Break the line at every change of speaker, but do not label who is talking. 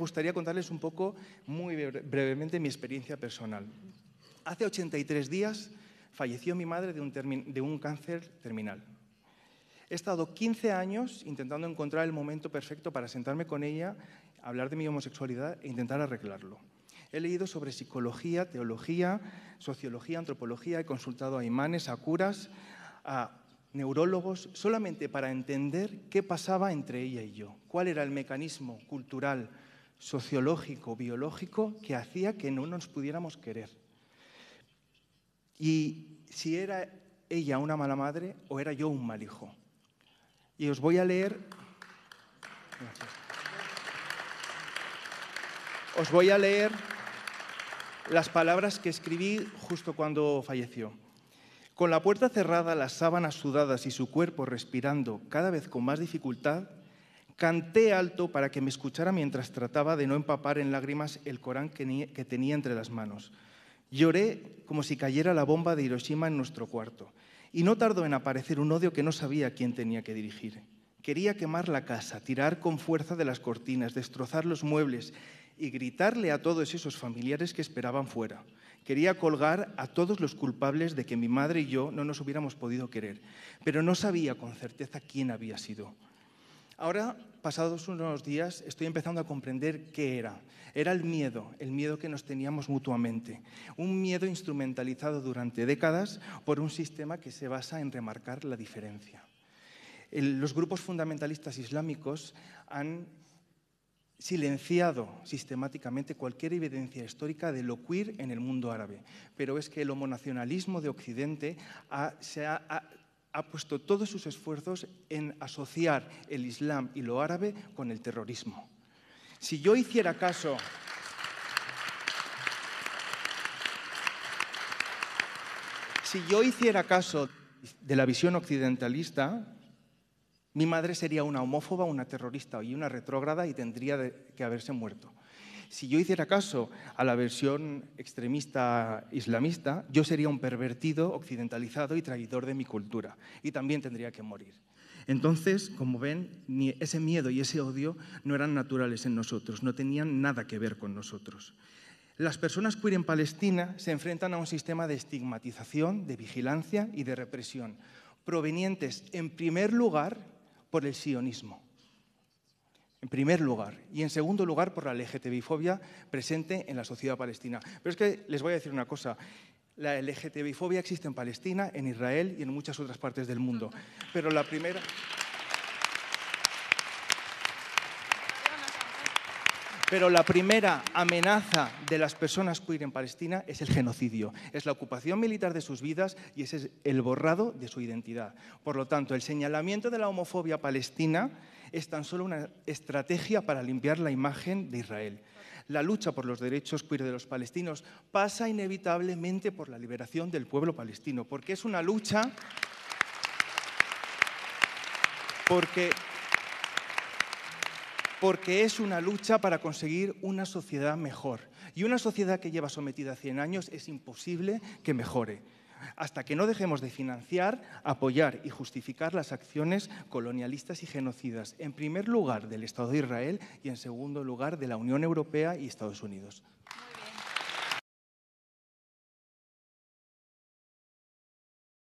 gustaría contarles un poco, muy brevemente, mi experiencia personal. Hace 83 días falleció mi madre de un, de un cáncer terminal. He estado 15 años intentando encontrar el momento perfecto para sentarme con ella, hablar de mi homosexualidad e intentar arreglarlo. He leído sobre psicología, teología, sociología, antropología, he consultado a imanes, a curas, a neurólogos, solamente para entender qué pasaba entre ella y yo, cuál era el mecanismo cultural, sociológico, biológico, que hacía que no nos pudiéramos querer. Y si era ella una mala madre o era yo un mal hijo. Y os voy a leer... Os voy a leer las palabras que escribí justo cuando falleció. Con la puerta cerrada, las sábanas sudadas y su cuerpo respirando cada vez con más dificultad, Canté alto para que me escuchara mientras trataba de no empapar en lágrimas el Corán que, tenía entre las manos. Lloré como si cayera la bomba de Hiroshima en nuestro cuarto. Y no tardó en aparecer un odio que no sabía a quién tenía que dirigir. Quería quemar la casa, tirar con fuerza de las cortinas, destrozar los muebles y gritarle a todos esos familiares que esperaban fuera. Quería colgar a todos los culpables de que mi madre y yo no nos hubiéramos podido querer, pero no sabía con certeza quién había sido. Ahora pasados unos días, estoy empezando a comprender qué era. Era el miedo, el miedo que nos teníamos mutuamente. Un miedo instrumentalizado durante décadas por un sistema que se basa en remarcar la diferencia. Los grupos fundamentalistas islámicos han silenciado sistemáticamente cualquier evidencia histórica de lo queer en el mundo árabe. Pero es que el homonacionalismo de Occidente se ha ha puesto todos sus esfuerzos en asociar el Islam y lo árabe con el terrorismo. Si yo hiciera caso... Si yo hiciera caso de la visión occidentalista, mi madre sería una homófoba, una terrorista y una retrógrada y tendría que haberse muerto si yo hiciera caso a la versión extremista islamista, yo sería un pervertido, occidentalizado y traidor de mi cultura, y también tendría que morir. Entonces, como ven, ese miedo y ese odio no eran naturales en nosotros, no tenían nada que ver con nosotros. Las personas que queer en Palestina se enfrentan a un sistema de estigmatización, de vigilancia y de represión, provenientes en primer lugar por el sionismo en primer lugar, y en segundo lugar por la LGTBI-fobia presente en la sociedad palestina. Pero es que les voy a decir una cosa, la LGTBI-fobia existe en Palestina, en Israel y en muchas otras partes del mundo, pero la primera... Pero la primera amenaza de las personas queer en Palestina es el genocidio, es la ocupación militar de sus vidas y ese es el borrado de su identidad. Por lo tanto, el señalamiento de la homofobia palestina es tan solo una estrategia para limpiar la imagen de Israel. La lucha por los derechos queer de los palestinos pasa inevitablemente por la liberación del pueblo palestino, porque es una lucha porque porque es una lucha para conseguir una sociedad mejor. Y una sociedad que lleva sometida a 100 años es imposible que mejore, hasta que no dejemos de financiar, apoyar y justificar las acciones colonialistas y genocidas, en primer lugar del Estado de Israel y en segundo lugar de la Unión Europea y Estados Unidos.